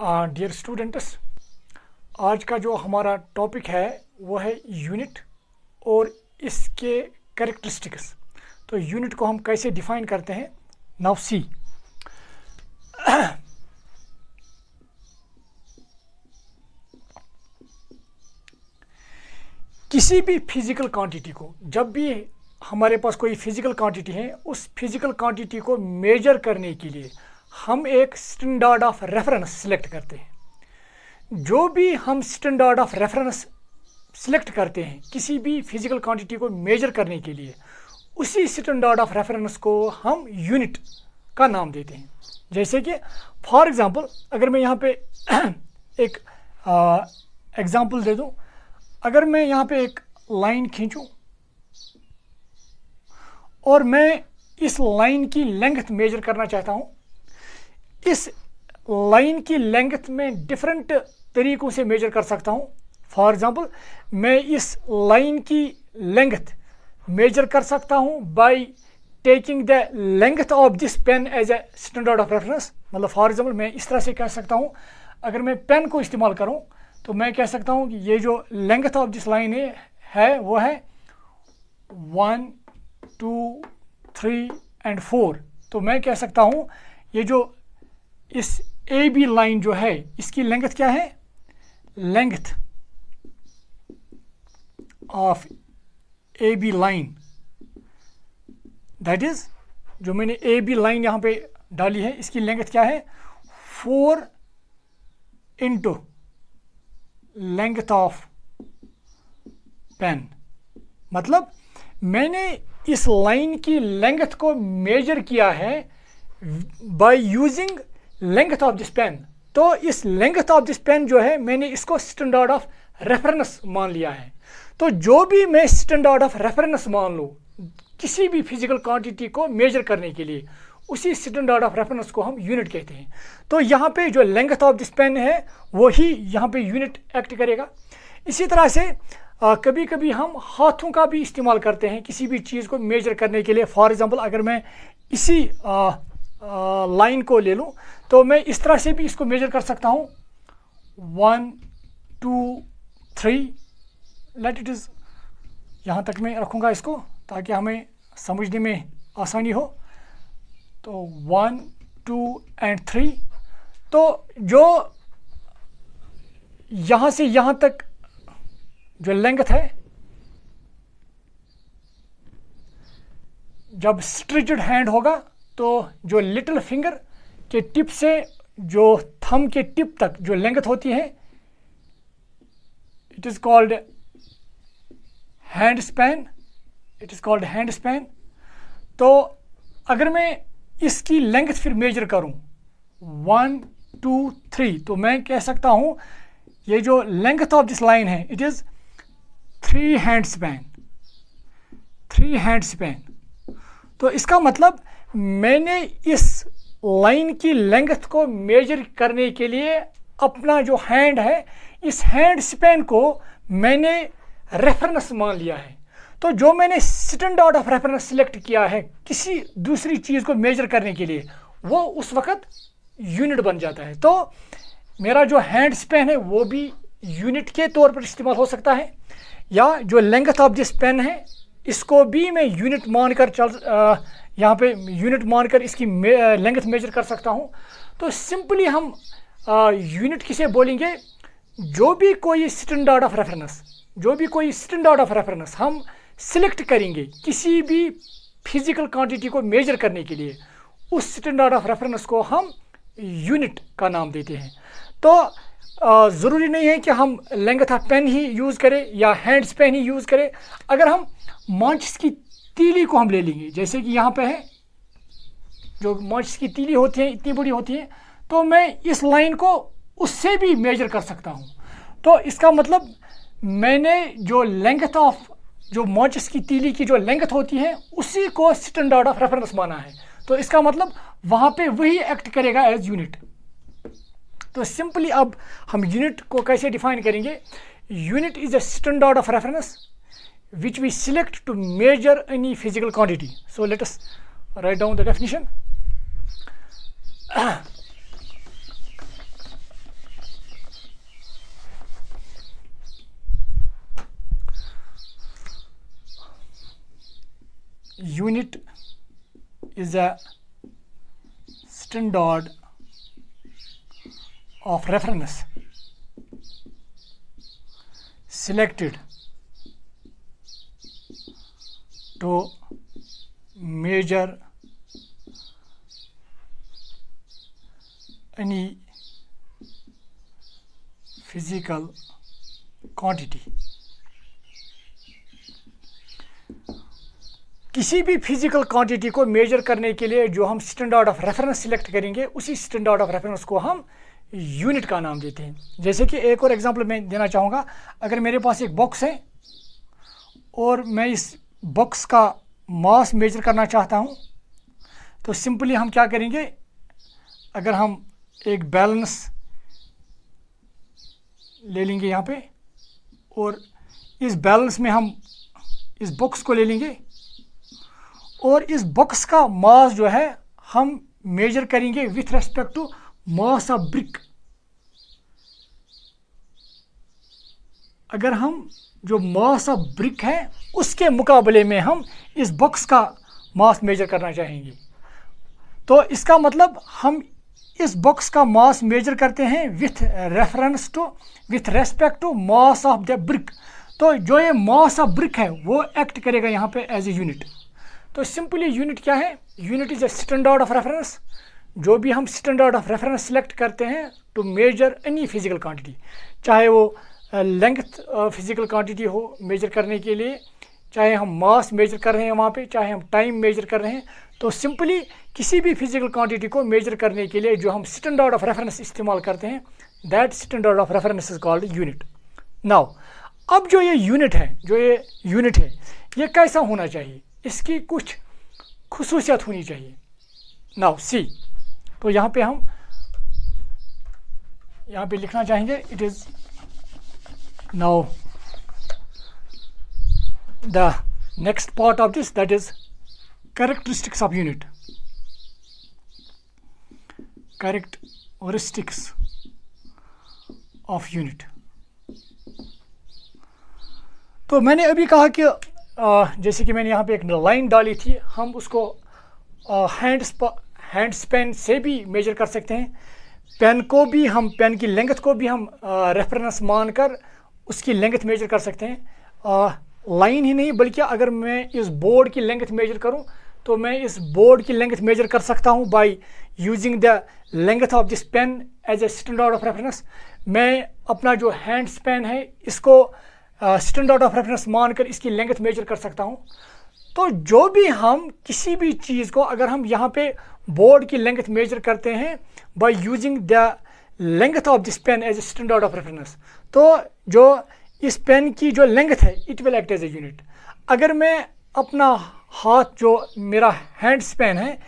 Dear uh, students आज का जो हमारा टॉपिक है वो है यूनिट और इसके करेक्टरिस्टिक्स तो यूनिट को हम कैसे डिफाइन करते हैं नाउ सी किसी भी फिजिकल क्वांटिटी को जब भी हमारे पास कोई फिजिकल क्वांटिटी है उस फिजिकल क्वांटिटी को मेजर करने के लिए हम एक स्टैंडर्ड ऑफ रेफरेंस सिलेक्ट करते हैं जो भी हम स्टैंडर्ड ऑफ रेफरेंस सिलेक्ट करते हैं किसी भी फिजिकल क्वांटिटी को मेजर करने के लिए उसी स्टैंडर्ड ऑफ रेफरेंस को हम यूनिट का नाम देते हैं जैसे कि फॉर एग्ज़ाम्पल अगर मैं यहाँ पे एक एग्ज़ाम्पल दे दूँ अगर मैं यहाँ पे एक लाइन खींचूँ और मैं इस लाइन की लेंथ मेजर करना चाहता हूँ इस लाइन की लेंथ में डिफरेंट तरीक़ों से मेजर कर सकता हूँ फॉर एग्ज़ाम्पल मैं इस लाइन की लेंथ मेजर कर सकता हूँ by taking the length of this pen as a standard of reference मतलब फॉर एग्ज़ाम्पल मैं इस तरह से कह सकता हूँ अगर मैं पेन को इस्तेमाल करूँ तो मैं कह सकता हूँ कि ये जो लेंथ ऑफ दिस लाइन है वो है one two three and four तो मैं कह सकता हूँ ये जो इस ए बी लाइन जो है इसकी लेंथ क्या है length of A B line that is जो मैंने ए बी लाइन यहां पे डाली है इसकी लेंथ क्या है four into length of pen मतलब मैंने इस लाइन की लेंथ को मेजर किया है by using length of this pen तो इस लेंथ ऑफ दिस पेन जो है मैंने इसको स्टैंडर्ड ऑफ रेफरेंस मान लिया है तो जो भी मैं स्टैंडर्ड ऑफ रेफरेंस मान लूँ किसी भी फिजिकल क्वांटिटी को मेजर करने के लिए उसी स्टैंडर्ड ऑफ रेफरेंस को हम यूनिट कहते हैं तो यहाँ पे जो लेंथ ऑफ दिस पेन है वही यहाँ पे यूनिट एक्ट करेगा इसी तरह से आ, कभी कभी हम हाथों का भी इस्तेमाल करते हैं किसी भी चीज़ को मेजर करने के लिए फॉर एग्ज़ाम्पल अगर मैं इसी लाइन को ले लूँ तो मैं इस तरह से भी इसको मेजर कर सकता हूँ one two three let it is यहाँ तक मैं रखूँगा इसको ताकि हमें समझने में आसानी हो तो वन टू एंड थ्री तो जो यहाँ से यहाँ तक जो लेंथ है जब स्ट्रिक्ड हैंड होगा तो जो लिटिल फिंगर के टिप से जो थम के टिप तक जो लेंथ होती है it is called hand span it is called hand span तो अगर मैं इसकी लेंथ फिर मेजर करूं वन टू थ्री तो मैं कह सकता हूं ये जो लेंथ ऑफ दिस लाइन है it is three hand span three hand span तो इसका मतलब मैंने इस लाइन की लेंथ को मेजर करने के लिए अपना जो हैंड है इस हैंड स्पेन को मैंने रेफरेंस मान लिया है तो जो मैंने स्टैंडर्ड ऑफ रेफरेंस सिलेक्ट किया है किसी दूसरी चीज़ को मेजर करने के लिए वो उस वक्त यूनिट बन जाता है तो मेरा जो हैंड स्पेन है वो भी यूनिट के तौर पर इस्तेमाल हो सकता है या जो लेंथ ऑफ दिस पेन है इसको भी मैं यूनिट मान कर चल आ, यहाँ पे यूनिट मानकर इसकी लेंथ मेजर कर सकता हूँ तो सिंपली हम यूनिट किसे बोलेंगे जो भी कोई स्टैंडर्ड ऑफ रेफरेंस जो भी कोई स्टैंडर्ड ऑफ रेफरेंस हम सिलेक्ट करेंगे किसी भी फिज़िकल क्वांटिटी को मेजर करने के लिए उस स्टैंडर्ड ऑफ रेफरेंस को हम यूनिट का नाम देते हैं तो ज़रूरी नहीं है कि हम लेंथ ऑफ पेन ही यूज़ करें या हैंड्स पेन ही यूज़ करें अगर हम मांचिस की तीली को हम ले लेंगे जैसे कि यहाँ पे है जो मॉइस की तीली होती है इतनी बड़ी होती है तो मैं इस लाइन को उससे भी मेजर कर सकता हूँ तो इसका मतलब मैंने जो लेंथ ऑफ जो मॉइस की तीली की जो लेंथ होती है उसी को स्टैंडर्ड ऑफ रेफरेंस माना है तो इसका मतलब वहाँ पे वही एक्ट करेगा एज यूनिट तो सिंपली अब हम यूनिट को कैसे डिफाइन करेंगे unit is a standard of reference which we select to measure any physical quantity. So let us write down the definition. unit is a standard of reference selected to measure any physical quantity किसी भी physical quantity को major करने के लिए जो हम standard of reference select करेंगे उसी स्टैंडर्ड ऑफ रेफरेंस को हम यूनिट का नाम देते हैं जैसे कि एक और एग्जांपल मैं देना चाहूँगा अगर मेरे पास एक बॉक्स है और मैं इस बॉक्स का मास मेजर करना चाहता हूँ तो सिंपली हम क्या करेंगे अगर हम एक बैलेंस ले लेंगे यहाँ पे और इस बैलेंस में हम इस बॉक्स को ले लेंगे और इस बॉक्स का मास जो है हम मेजर करेंगे with respect to mass of brick अगर हम जो मास ऑफ ब्रिक है उसके मुकाबले में हम इस बॉक्स का मास मेजर करना चाहेंगे तो इसका मतलब हम इस बॉक्स का मास मेजर करते हैं with reference to with respect to mass of the brick तो जो ये मास ऑफ ब्रिक है वो एक्ट करेगा यहाँ पे एज ए यूनिट तो सिंपली यूनिट क्या है unit is a standard of reference जो भी हम स्टैंडर्ड ऑफ रेफरेंस सेलेक्ट करते हैं to measure any physical quantity चाहे वो लेंथ फिज़िकल क्वांटिटी हो मेजर करने के लिए चाहे हम मास मेजर कर रहे हैं वहाँ पे चाहे हम टाइम मेजर कर रहे हैं तो सिंपली किसी भी फिज़िकल क्वांटिटी को मेजर करने के लिए जो हम स्टैंडर्ड ऑफ रेफरेंस इस्तेमाल करते हैं that standard of reference is called unit now अब जो ये यूनिट है जो ये यूनिट है ये कैसा होना चाहिए इसकी कुछ खसूसियत होनी चाहिए नाउ सी तो यहाँ पे हम यहाँ पे लिखना चाहेंगे it is now the next part of this that is characteristics of unit characteristics of unit तो मैंने अभी कहा कि जैसे कि मैंने यहाँ पे एक लाइन डाली थी हम उसको हैंड हैंड स्पेन से भी मेजर कर सकते हैं पेन को भी हम पेन की लेंथ को भी हम रेफरेंस मानकर कर उसकी लेंथ मेजर कर सकते हैं लाइन ही नहीं बल्कि अगर मैं इस बोर्ड की लेंथ मेजर करूं तो मैं इस बोर्ड की लेंथ मेजर कर सकता हूं by using the length of this pen as a standard of reference मैं अपना जो हैंड स्पेन है इसको स्टैंडर्ड ऑफ रेफरेंस मानकर इसकी लेंथ मेजर कर सकता हूँ तो जो भी हम किसी भी चीज़ को अगर हम यहाँ पे बोर्ड की लेंथ मेजर करते हैं by using the length of this pen as a standard of reference तो जो इस पेन की जो लेंथ है it will act as a unit अगर मैं अपना हाथ जो मेरा हैंड स्पेन है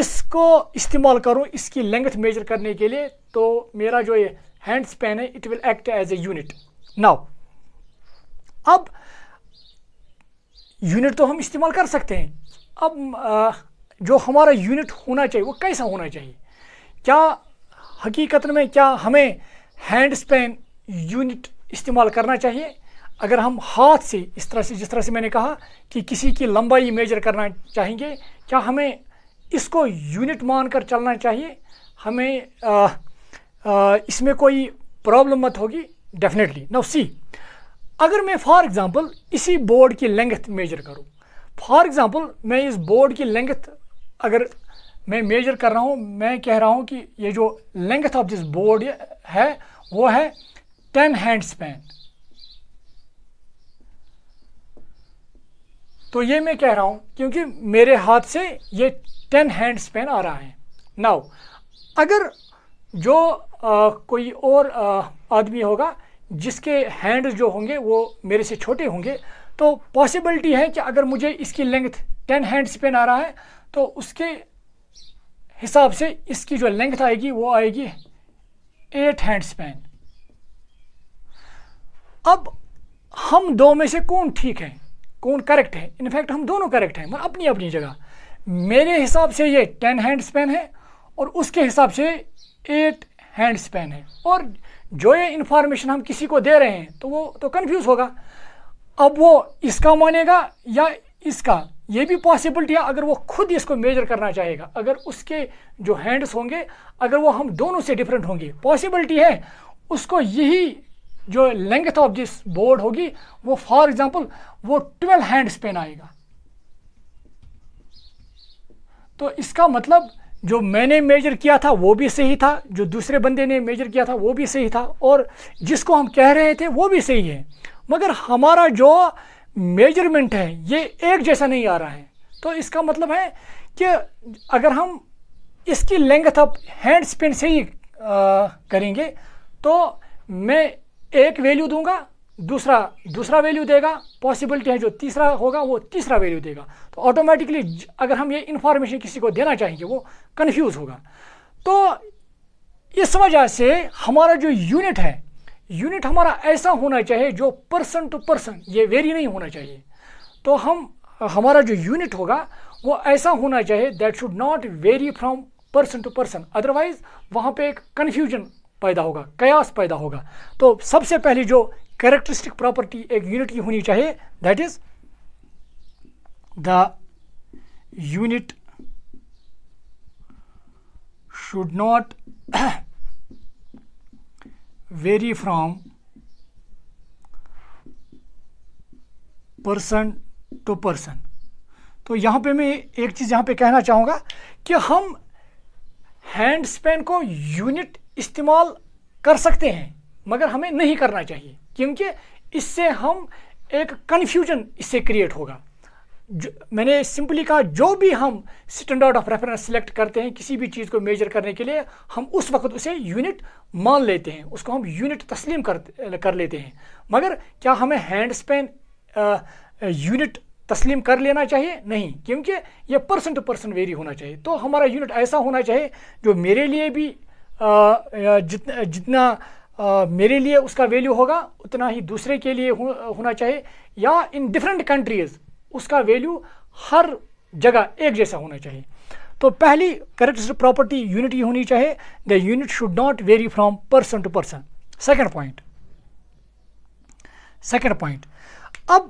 इसको इस्तेमाल करूं इसकी लेंथ मेजर करने के लिए तो मेरा जो ये हैंड स्पेन है it will act as a unit now अब यूनिट तो हम इस्तेमाल कर सकते हैं अब आ, जो हमारा यूनिट होना चाहिए वो कैसा होना चाहिए क्या हकीकत में क्या हमें हैंड स्पेन यूनिट इस्तेमाल करना चाहिए अगर हम हाथ से इस तरह से जिस तरह से मैंने कहा कि किसी की लंबाई मेजर करना चाहेंगे क्या हमें इसको यूनिट मानकर चलना चाहिए हमें इसमें कोई प्रॉब्लम मत होगी डेफिनेटली नाउ सी अगर मैं फॉर एग्ज़ाम्पल इसी बोर्ड की लेंथ मेजर करूं फॉर एग्ज़ाम्पल मैं इस बोर्ड की लेंथ अगर मैं मेजर कर रहा हूँ मैं कह रहा हूँ कि ये जो लेंथ ऑफ दिस बोर्ड है वो है टेन हैंड स्पैन तो ये मैं कह रहा हूँ क्योंकि मेरे हाथ से ये टेन हैंड स्पैन आ रहा है नाउ अगर जो आ, कोई और आदमी होगा जिसके हैंड जो होंगे वो मेरे से छोटे होंगे तो पॉसिबिलिटी है कि अगर मुझे इसकी लेंथ टेन हैंड स्पैन आ रहा है तो उसके हिसाब से इसकी जो लेंथ आएगी वो आएगी एट हैंड स्पैन अब हम दो में से कौन ठीक है कौन करेक्ट है इनफैक्ट हम दोनों करेक्ट हैं मगर अपनी अपनी जगह मेरे हिसाब से ये टेन हैंड स्पैन है और उसके हिसाब से एट हैंड स्पैन है और जो ये इंफॉर्मेशन हम किसी को दे रहे हैं तो वो तो कन्फ्यूज़ होगा अब वो इसका मानेगा या इसका ये भी पॉसिबिलिटी है अगर वो खुद इसको मेजर करना चाहेगा अगर उसके जो हैंड्स होंगे अगर वो हम दोनों से डिफरेंट होंगे पॉसिबिलिटी है उसको यही जो लेंथ ऑफ दिस बोर्ड होगी वो फॉर एग्जांपल वो ट्वेल्व हैंड्स पेन आएगा तो इसका मतलब जो मैंने मेजर किया था वो भी सही था जो दूसरे बंदे ने मेजर किया था वो भी सही था और जिसको हम कह रहे थे वो भी सही है मगर हमारा जो मेजरमेंट है ये एक जैसा नहीं आ रहा है तो इसका मतलब है कि अगर हम इसकी लेंथ आप हैंड स्पिन से ही आ, करेंगे तो मैं एक वैल्यू दूंगा दूसरा दूसरा वैल्यू देगा पॉसिबिलिटी है जो तीसरा होगा वो तीसरा वैल्यू देगा तो ऑटोमेटिकली अगर हम ये इन्फॉर्मेशन किसी को देना चाहेंगे वो कन्फ्यूज़ होगा तो इस वजह से हमारा जो यूनिट है यूनिट हमारा ऐसा होना चाहिए जो पर्सन टू पर्सन ये वेरी नहीं होना चाहिए तो हम हमारा जो यूनिट होगा वो ऐसा होना चाहिए that should not vary from person to person otherwise वहाँ पे एक कन्फ्यूजन पैदा होगा कयास पैदा होगा तो सबसे पहले जो कैरेक्टरिस्टिक प्रॉपर्टी एक यूनिट की होनी चाहिए that is the unit should not vary from person to person तो यहाँ पे मैं एक चीज़ यहाँ पे कहना चाहूँगा कि हम हैंड स्पेन को यूनिट इस्तेमाल कर सकते हैं मगर हमें नहीं करना चाहिए क्योंकि इससे हम एक कन्फ्यूजन इससे क्रिएट होगा मैंने सिंपली कहा जो भी हम स्टैंडर्ड ऑफ रेफरेंस सेलेक्ट करते हैं किसी भी चीज़ को मेजर करने के लिए हम उस वक्त उसे यूनिट मान लेते हैं उसको हम यूनिट तस्लीम कर कर लेते हैं मगर क्या हमें हैंड स्पेन यूनिट तस्लीम कर लेना चाहिए नहीं क्योंकि यह पर्सन टू पर्सन वेरी होना चाहिए तो हमारा यूनिट ऐसा होना चाहिए जो मेरे लिए भी आ, जित, जितना मेरे लिए उसका वैल्यू होगा उतना ही दूसरे के लिए हो, होना चाहिए या इन डिफरेंट कंट्रीज़ उसका वैल्यू हर जगह एक जैसा होना चाहिए तो पहली करेक्टर प्रॉपर्टी यूनिटी होनी चाहिए the unit should not vary from person to person second point second point अब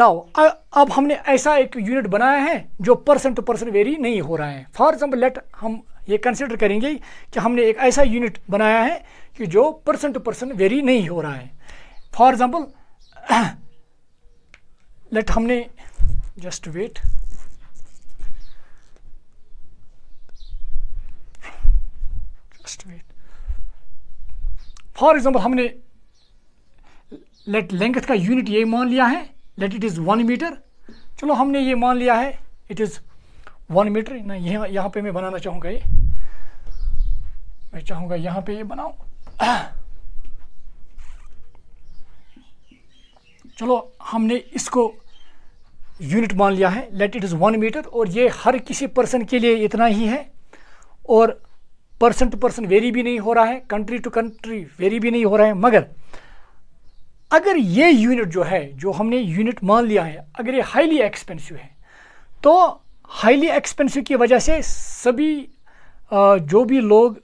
नाउ अब हमने ऐसा एक यूनिट बनाया है जो पर्सन टू पर्सन वेरी नहीं हो रहा है फॉर एग्जाम्पल लेट हम ये कंसिडर करेंगे कि हमने एक ऐसा यूनिट बनाया है कि जो पर्सन टू पर्सन वेरी नहीं हो रहा है फॉर एग्जाम्पल लेट हमने just wait just wait for example हमने लेट लेंथ का यूनिट ये मान लिया है let it is one metre चलो हमने ये मान लिया है इट इज़ वन मीटर ना यहाँ यहाँ पे मैं बनाना चाहूँगा ये मैं चाहूँगा यहाँ पे ये बनाऊ चलो हमने इसको यूनिट मान लिया है let it is one metre और ये हर किसी पर्सन के लिए इतना ही है और पर्सन टू पर्सन वेरी भी नहीं हो रहा है कंट्री टू कंट्री वेरी भी नहीं हो रहा है मगर अगर ये यूनिट जो है जो हमने यूनिट मान लिया है अगर ये हाईली एक्सपेंसिव है तो हाईली एक्सपेंसिव की वजह से सभी जो भी लोग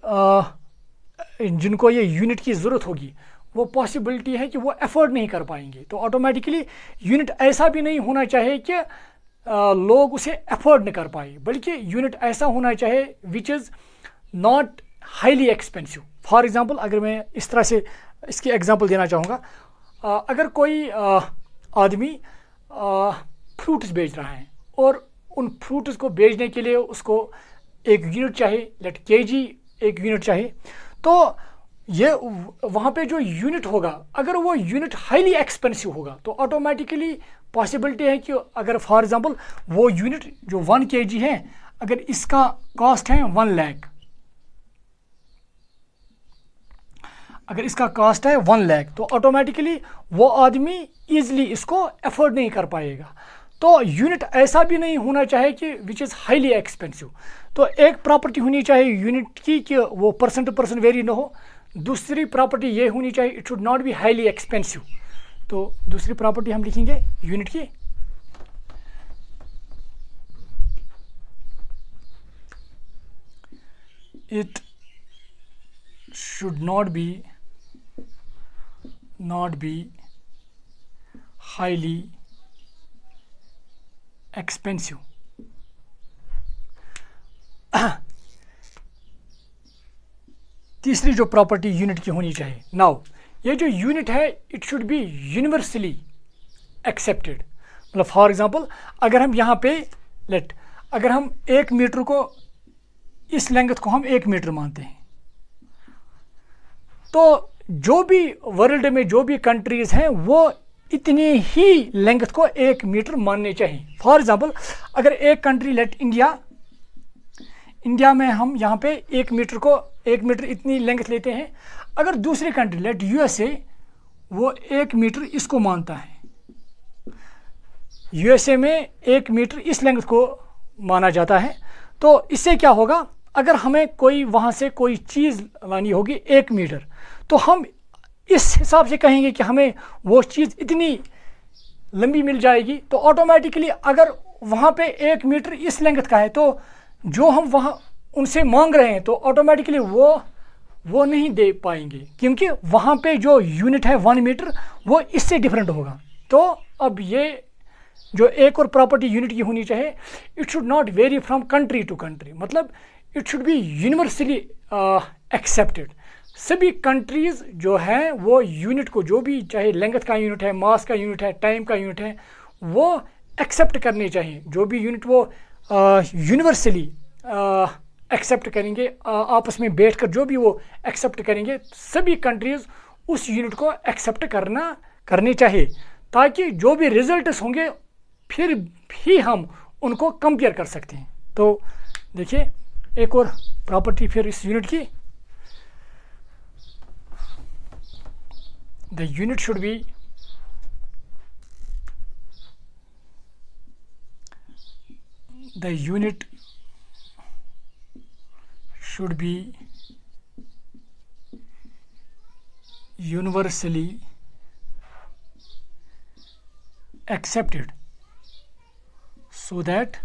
जिनको ये यूनिट की ज़रूरत होगी वो पॉसिबिलिटी है कि वो एफर्ड नहीं कर पाएंगे तो ऑटोमेटिकली यूनिट ऐसा भी नहीं होना चाहिए कि लोग उसे एफर्ड नहीं कर पाए बल्कि यूनिट ऐसा होना चाहिए which is not highly expensive for example अगर मैं इस तरह से इसकी एग्ज़ाम्पल देना चाहूँगा अगर कोई आदमी फ्रूट्स बेच रहा है और उन फ्रूट्स को बेचने के लिए उसको एक यूनिट चाहिए लेट के जी एक यूनिट चाहिए तो ये वहाँ पे जो यूनिट होगा अगर वो यूनिट हाईली एक्सपेंसिव होगा तो ऑटोमेटिकली पॉसिबिलिटी है कि अगर फॉर एग्जांपल वो यूनिट जो वन के जी है अगर इसका कॉस्ट है वन लैख अगर इसका कॉस्ट है वन लैख तो ऑटोमेटिकली वो आदमी ईजिली इसको एफोर्ड नहीं कर पाएगा तो यूनिट ऐसा भी नहीं होना चाहिए कि विच इज़ हाईली एक्सपेंसिव तो एक प्रॉपर्टी होनी चाहिए यूनिट की कि वो पर्सन टू परसेंट वेरी ना हो दूसरी प्रॉपर्टी ये होनी चाहिए it should not be highly expensive तो दूसरी प्रॉपर्टी हम लिखेंगे यूनिट की it should not be not be highly expensive तीसरी जो प्रॉपर्टी यूनिट की होनी चाहिए नाउ ये जो यूनिट है it should be universally accepted मतलब फॉर एग्जांपल अगर हम यहाँ पे लेट अगर हम एक मीटर को इस लेंथ को हम एक मीटर मानते हैं तो जो भी वर्ल्ड में जो भी कंट्रीज़ हैं वो इतनी ही लेंथ को एक मीटर मानने चाहिए फॉर एग्जांपल अगर एक कंट्री लेट इंडिया इंडिया में हम यहाँ पे एक मीटर को एक मीटर इतनी लेंथ लेते हैं अगर दूसरी कंट्री लेट यूएसए वो एक मीटर इसको मानता है यूएसए में एक मीटर इस लेंथ को माना जाता है तो इससे क्या होगा अगर हमें कोई वहाँ से कोई चीज़ लानी होगी एक मीटर तो हम इस हिसाब से कहेंगे कि हमें वो चीज़ इतनी लंबी मिल जाएगी तो ऑटोमेटिकली अगर वहाँ पे एक मीटर इस लेंथ का है तो जो हम वहाँ उनसे मांग रहे हैं तो ऑटोमेटिकली वो वो नहीं दे पाएंगे क्योंकि वहाँ पे जो यूनिट है वन मीटर वो इससे डिफरेंट होगा तो अब ये जो एक और प्रॉपर्टी यूनिट की होनी चाहिए it should not vary from country to country मतलब it should be universally accepted सभी कंट्रीज़ जो हैं वो यूनिट को जो भी चाहे लेंथ का यूनिट है मास का यूनिट है टाइम का यूनिट है वो एक्सेप्ट करने चाहिए जो भी यूनिट वो यूनिवर्सली uh, एक्सेप्ट करेंगे आपस में बैठकर जो भी वो एक्सेप्ट करेंगे सभी कंट्रीज़ उस यूनिट को एक्सेप्ट करना करनी चाहिए ताकि जो भी रिजल्ट्स होंगे फिर भी हम उनको कंपेयर कर सकते हैं तो देखिए एक और प्रॉपर्टी फिर इस यूनिट की the unit should be the unit should be universally accepted so that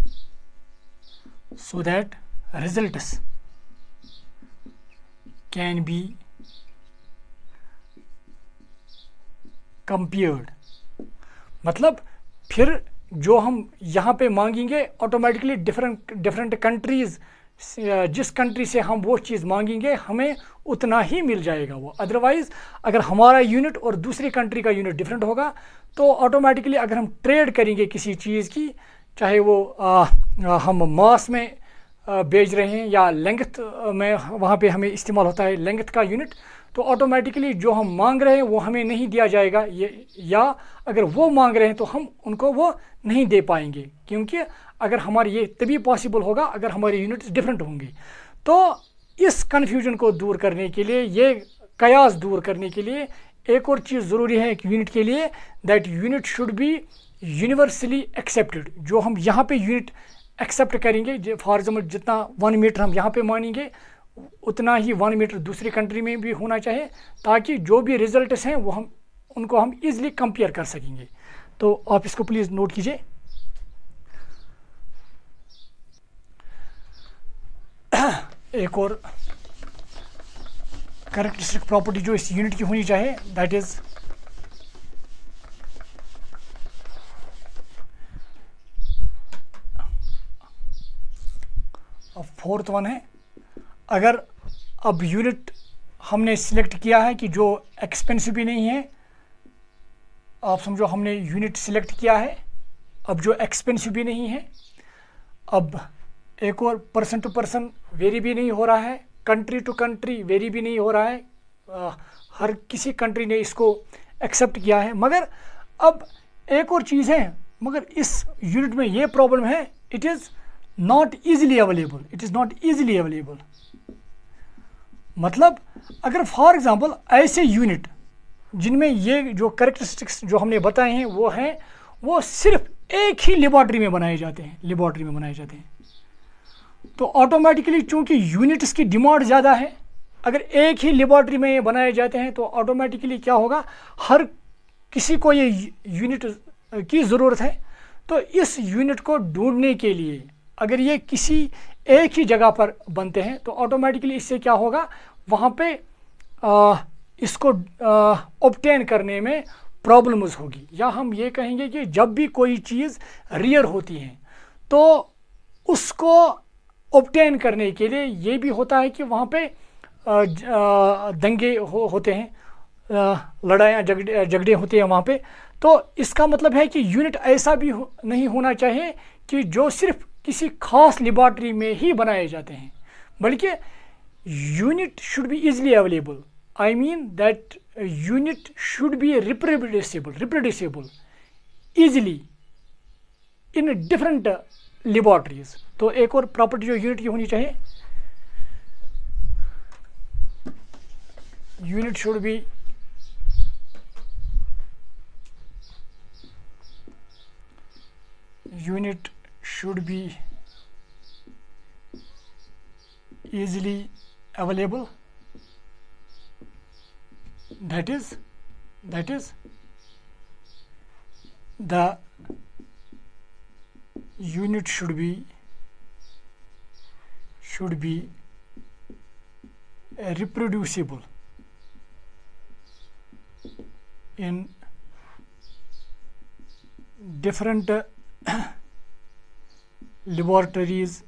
so that results can be compared मतलब फिर जो हम यहाँ पे मांगेंगे ऑटोमेटिकली डिफरेंट डिफरेंट कंट्रीज़ जिस कंट्री से हम वो चीज़ मांगेंगे हमें उतना ही मिल जाएगा वो अदरवाइज़ अगर हमारा यूनिट और दूसरी कंट्री का यूनिट डिफरेंट होगा तो ऑटोमेटिकली अगर हम ट्रेड करेंगे किसी चीज़ की चाहे वो आ, आ, हम मास में बेच रहे हैं या लेंथ में वहाँ पे हमें इस्तेमाल होता है लेंथ का यूनिट तो ऑटोमेटिकली जो हम मांग रहे हैं वो हमें नहीं दिया जाएगा ये या अगर वो मांग रहे हैं तो हम उनको वो नहीं दे पाएंगे क्योंकि अगर हमारे ये तभी पॉसिबल होगा अगर हमारे यूनिट्स डिफरेंट होंगे तो इस कन्फ्यूजन को दूर करने के लिए ये कयास दूर करने के लिए एक और चीज़ ज़रूरी है एक यूनिट के लिए that unit should be universally accepted जो हम यहाँ पे यूनिट एक्सेप्ट करेंगे फॉर एग्जाम्पल जितना वन मीटर हम यहाँ पे मानेंगे उतना ही वन मीटर दूसरी कंट्री में भी होना चाहिए ताकि जो भी रिजल्ट हैं वो हम उनको हम ईज़िली कंपेयर कर सकेंगे तो आप इसको प्लीज़ नोट कीजिए एक और करेक्टरिस्टिक प्रॉपर्टी जो इस यूनिट की होनी चाहिए दैट इज फोर्थ वन है अगर अब यूनिट हमने सिलेक्ट किया है कि जो एक्सपेंसिव भी नहीं है आप समझो हमने यूनिट सिलेक्ट किया है अब जो एक्सपेंसिव भी नहीं है अब एक और पर्सन टू पर्सन वेरी भी नहीं हो रहा है कंट्री टू कंट्री वेरी भी नहीं हो रहा है आ, हर किसी कंट्री ने इसको एक्सेप्ट किया है मगर अब एक और चीज़ है मगर इस यूनिट में ये प्रॉब्लम है it is not easily available it is not easily available मतलब अगर फॉर एग्ज़ाम्पल ऐसे यूनिट जिनमें ये जो करेक्टरिस्टिक्स जो हमने बताए हैं वो हैं वो सिर्फ एक ही लेबॉर्ट्री में बनाए जाते हैं लेबॉर्ट्री में बनाए जाते हैं तो ऑटोमेटिकली चूंकि यूनिट्स की डिमांड ज़्यादा है अगर एक ही लेबॉर्ट्री में ये बनाए जाते हैं तो ऑटोमेटिकली क्या होगा हर किसी को ये यूनिट की ज़रूरत है तो इस यूनिट को ढूंढने के लिए अगर ये किसी एक ही जगह पर बनते हैं तो ऑटोमेटिकली इससे क्या होगा वहाँ पे आ, इसको ऑप्टेन करने में प्रॉब्लम्स होगी या हम ये कहेंगे कि जब भी कोई चीज़ रियर होती है तो उसको ऑप्टेन करने के लिए ये भी होता है कि वहाँ पे दंगे हो, होते हैं लड़ाइयाँ झगड़े झगड़े होते हैं वहाँ पे तो इसका मतलब है कि यूनिट ऐसा भी हो, नहीं होना चाहिए कि जो सिर्फ किसी खास लेबॉर्ट्री में ही बनाए जाते हैं बल्कि unit should be easily available I mean that unit should be reproducible reproducible easily in different laboratories तो एक और प्रॉपर्टी जो यूनिट की होनी चाहिए unit should be unit should be easily available that is that is the unit should be should be uh, reproducible in different uh, laboratories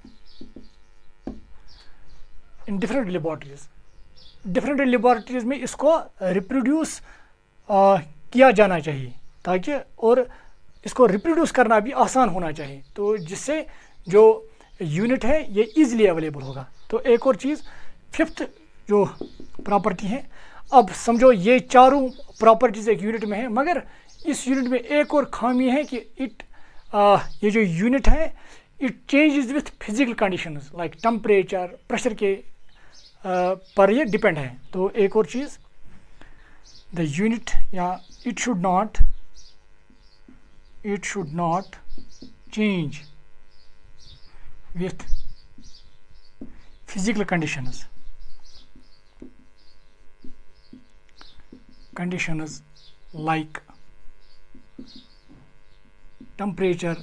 in different laboratories different laboratories में इसको uh, किया जाना चाहिए ताकि और इसको रिप्रोड्यूस करना भी आसान होना चाहिए तो जिससे जो यूनिट है ये इजीली अवेलेबल होगा तो एक और चीज़ फिफ्थ जो प्रॉपर्टी है अब समझो ये चारों प्रॉपर्टीज़ एक यूनिट में है मगर इस यूनिट में एक और खामी है कि इट आ, ये जो यूनिट है it changes with physical conditions like temperature pressure के आ, पर ये डिपेंड है तो एक और चीज़ द यूनिट या it should not it should not change with physical conditions conditions like temperature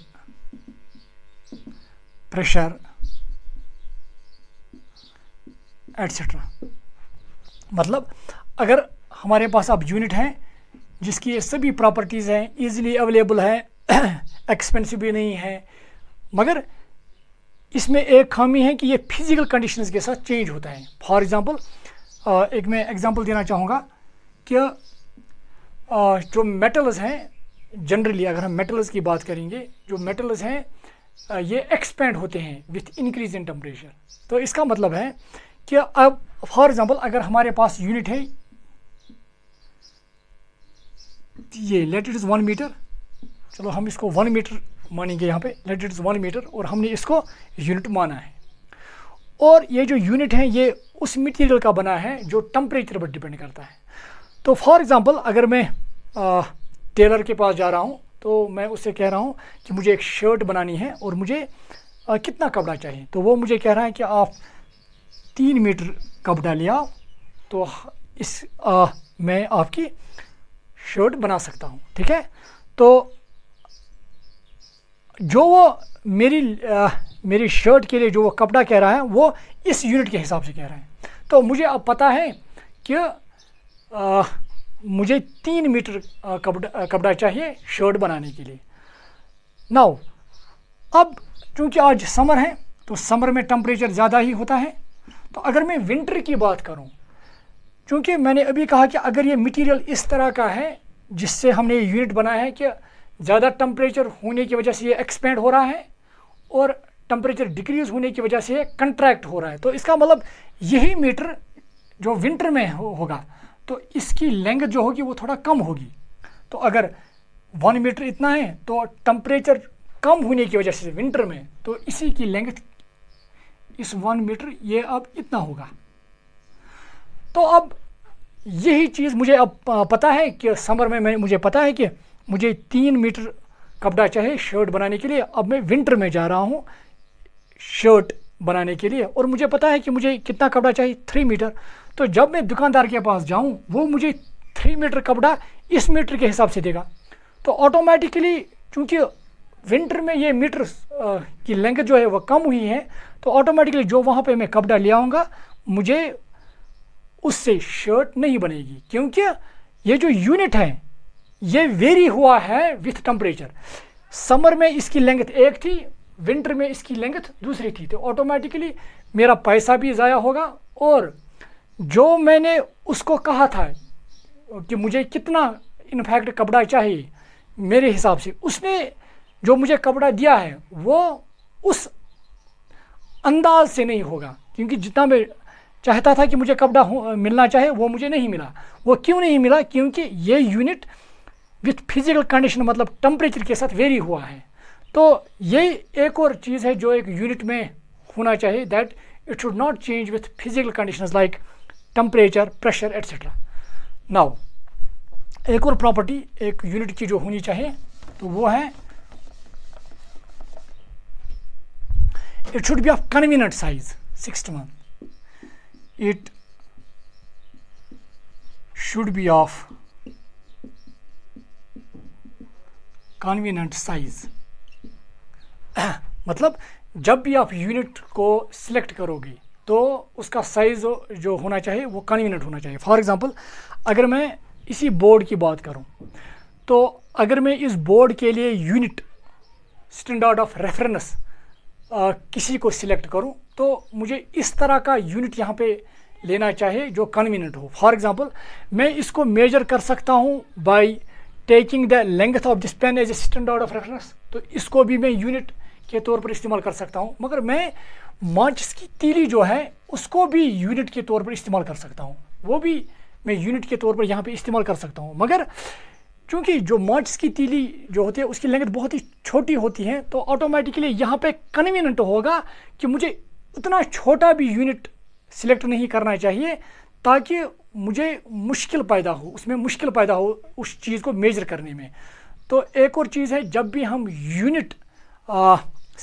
pressure etcetera मतलब अगर हमारे पास अब यूनिट हैं जिसकी ये सभी प्रॉपर्टीज़ हैं ईज़िली अवेलेबल हैं एक्सपेंसिव भी नहीं है मगर इसमें एक खामी है कि ये फिज़िकल कंडीशंस के साथ चेंज होता है फॉर एग्ज़ाम्पल एक मैं एग्ज़ाम्पल देना चाहूँगा कि जो मेटल्स हैं जनरली अगर हम मेटल्स की बात करेंगे जो मेटल्स हैं ये एक्सपेंड होते हैं विथ इंक्रीज इन टेम्परेचर तो इसका मतलब है कि अब फॉर एग्ज़ाम्पल अगर हमारे पास यूनिट है ये let it is one metre चलो हम इसको वन मीटर मानेंगे यहाँ पे let it is one metre और हमने इसको यूनिट माना है और ये जो यूनिट है ये उस मटेरियल का बना है जो टम्परेचर पर डिपेंड करता है तो फॉर एग्ज़ाम्पल अगर मैं आ, टेलर के पास जा रहा हूँ तो मैं उससे कह रहा हूँ कि मुझे एक शर्ट बनानी है और मुझे आ, कितना कपड़ा चाहिए तो वो मुझे कह रहा है कि आप तीन मीटर कपड़ा ले आओ तो इस आ, मैं आपकी शर्ट बना सकता हूँ ठीक है तो जो वो मेरी आ, मेरी शर्ट के लिए जो वो कपड़ा कह रहा है वो इस यूनिट के हिसाब से कह रहा है तो मुझे अब पता है कि आ, मुझे तीन मीटर कपड़ा कपड़ा चाहिए शर्ट बनाने के लिए नाउ अब चूँकि आज समर है तो समर में टम्परेचर ज़्यादा ही होता है तो अगर मैं विंटर की बात करूँ चूँकि मैंने अभी कहा कि अगर ये मटेरियल इस तरह का है जिससे हमने ये यूनिट बनाया है कि ज़्यादा टम्परेचर होने की वजह से ये एक्सपेंड हो रहा है और टम्परेचर डिक्रीज़ होने की वजह से ये कंट्रैक्ट हो रहा है तो इसका मतलब यही मीटर जो विंटर में हो, होगा तो इसकी लेंग जो होगी वो थोड़ा कम होगी तो अगर वन मीटर इतना है तो टम्परेचर कम होने की वजह से विंटर में तो इसी की लेंग्थ इस वन मीटर ये अब इतना होगा तो अब यही चीज़ मुझे अब पता है कि समर में मैं मुझे पता है कि मुझे तीन मीटर कपड़ा चाहिए शर्ट बनाने के लिए अब मैं विंटर में जा रहा हूँ शर्ट बनाने के लिए और मुझे पता है कि मुझे कितना कपड़ा चाहिए थ्री मीटर तो जब मैं दुकानदार के पास जाऊँ वो मुझे थ्री मीटर कपड़ा इस मीटर के हिसाब से देगा तो ऑटोमेटिकली चूँकि विंटर में ये मीटर की लेंथ जो है वह कम हुई है तो ऑटोमेटिकली जो वहाँ पे मैं कपड़ा ले आऊँगा मुझे उससे शर्ट नहीं बनेगी क्योंकि ये जो यूनिट है ये वेरी हुआ है विथ टम्परेचर समर में इसकी लेंथ एक थी विंटर में इसकी लेंथ दूसरी थी तो ऑटोमेटिकली मेरा पैसा भी ज़ाया होगा और जो मैंने उसको कहा था कि मुझे कितना इनफैक्ट कपड़ा चाहिए मेरे हिसाब से उसने जो मुझे कपड़ा दिया है वो उस अंदाज से नहीं होगा क्योंकि जितना मैं चाहता था कि मुझे कपड़ा मिलना चाहे वो मुझे नहीं मिला वो क्यों नहीं मिला क्योंकि ये यूनिट विथ फिज़िकल कंडीशन मतलब टम्परेचर के साथ वेरी हुआ है तो ये एक और चीज़ है जो एक यूनिट में होना चाहिए that it should not change with physical condition like temperature pressure etcetera now एक और प्रॉपर्टी एक यूनिट की जो होनी चाहिए तो वो है it should be of convenient size six one it should be of convenient size मतलब जब भी आप यूनिट को सिलेक्ट करोगे तो उसका साइज़ जो होना चाहिए वो कन्वीनियंट होना चाहिए फॉर एग्ज़ाम्पल अगर मैं इसी बोर्ड की बात करूं तो अगर मैं इस बोर्ड के लिए unit standard of reference ah, किसी को सिलेक्ट करूं तो मुझे इस तरह का यूनिट यहाँ पे लेना चाहिए जो कन्वीनियंट हो फॉर एग्जांपल मैं इसको मेजर कर सकता हूँ by taking the length of this pen as a standard of reference तो इसको भी मैं यूनिट के तौर पर इस्तेमाल कर सकता हूँ मगर मैं माचिस की तीली जो है उसको भी यूनिट के तौर पर इस्तेमाल कर सकता हूँ वो भी मैं यूनिट के तौर पर यहाँ पर इस्तेमाल कर सकता हूँ मगर चूँकि जो मर्ट्स की तीली जो होती है उसकी लेंथ बहुत ही छोटी होती है तो ऑटोमेटिकली यहाँ पे कन्वीनियंट होगा कि मुझे उतना छोटा भी यूनिट सिलेक्ट नहीं करना चाहिए ताकि मुझे मुश्किल पैदा हो उसमें मुश्किल पैदा हो उस चीज़ को मेजर करने में तो एक और चीज़ है जब भी हम यूनिट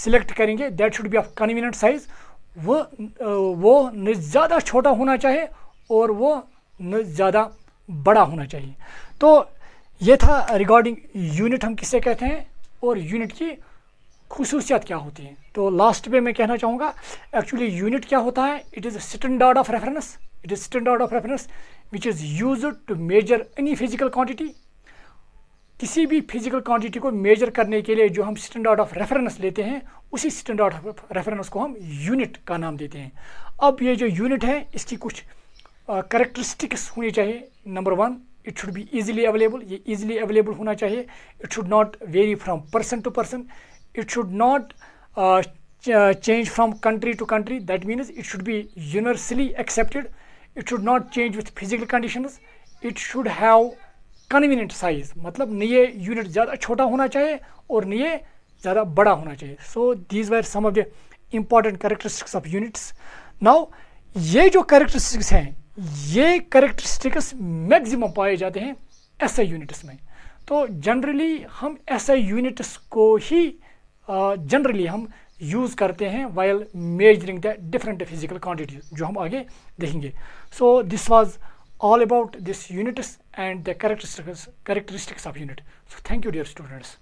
सिलेक्ट करेंगे that should be of convenient size वो वो न ज़्यादा छोटा होना चाहिए और वो न ज़्यादा बड़ा होना चाहिए तो ये था रिगार्डिंग यूनिट हम किसे कहते हैं और यूनिट की खसूसियात क्या होती हैं तो लास्ट पे मैं कहना चाहूँगा एक्चुअली यूनिट क्या होता है it is standard of reference it is standard of reference which is use to measure any physical quantity किसी भी फिजिकल क्वान्टिटी को मेजर करने के लिए जो हम स्टैंडर्ड ऑफ रेफरेंस लेते हैं उसी स्टैंडर्ड ऑफ रेफरेंस को हम यूनिट का नाम देते हैं अब ये जो यूनिट है इसकी कुछ करेक्टरिस्टिक्स होनी चाहिए number one it should be easily available ये ईजिली अवेलेबल होना चाहिए it should not vary from person to person it should not change from country to country that means it should be universally accepted it should not change with physical condition it should have convenient size मतलब न ये unit ज़्यादा छोटा होना चाहिए और न ये ज़्यादा बड़ा होना चाहिए so these were some of the important characteristics of units now ये जो करेक्टरिस्टिक्स हैं ये करेक्टरिस्टिक्स मैक्सिमम पाए जाते हैं एस यूनिट्स में तो जनरली हम एस यूनिट्स को ही जनरली uh, हम यूज़ करते हैं while measuring the different physical quantities जो हम आगे देखेंगे so this was all about this units and the characteristics characteristics of unit so thank you dear students